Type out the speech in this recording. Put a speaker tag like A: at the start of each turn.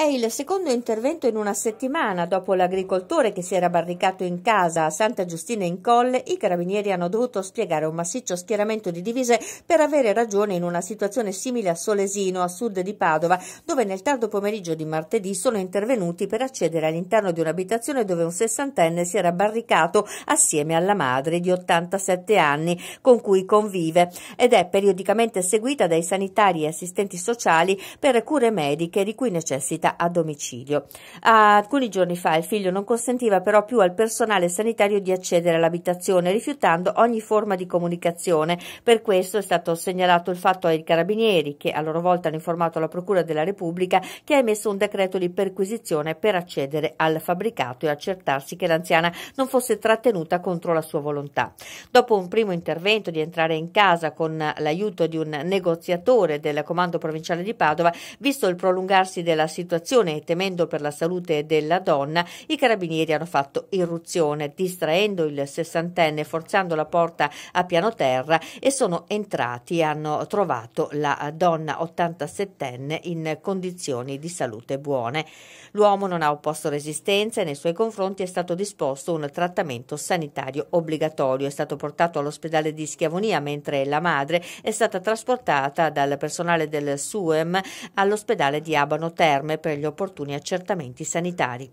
A: È il secondo intervento in una settimana. Dopo l'agricoltore che si era barricato in casa a Santa Giustina in Colle, i carabinieri hanno dovuto spiegare un massiccio schieramento di divise per avere ragione in una situazione simile a Solesino, a sud di Padova, dove nel tardo pomeriggio di martedì sono intervenuti per accedere all'interno di un'abitazione dove un sessantenne si era barricato assieme alla madre di 87 anni con cui convive ed è periodicamente seguita dai sanitari e assistenti sociali per cure mediche di cui necessita visita a domicilio. Alcuni giorni fa il figlio non consentiva però più al personale sanitario di accedere all'abitazione, rifiutando ogni forma di comunicazione. Per questo è stato segnalato il fatto ai carabinieri, che a loro volta hanno informato la Procura della Repubblica che ha emesso un decreto di perquisizione per accedere al fabbricato e accertarsi che l'anziana non fosse trattenuta contro la sua volontà. Dopo un primo intervento di entrare in casa con l'aiuto di un negoziatore del comando provinciale di Padova, visto il prolungarsi della situazione, situazione e temendo per la salute della donna, i carabinieri hanno fatto irruzione, distraendo il sessantenne, forzando la porta a piano terra e sono entrati e hanno trovato la donna 87enne in condizioni di salute buone. L'uomo non ha opposto resistenza e nei suoi confronti è stato disposto un trattamento sanitario obbligatorio. È stato portato all'ospedale di Schiavonia mentre la madre è stata trasportata dal personale del SUEM all'ospedale di Abano Terme per gli opportuni accertamenti sanitari.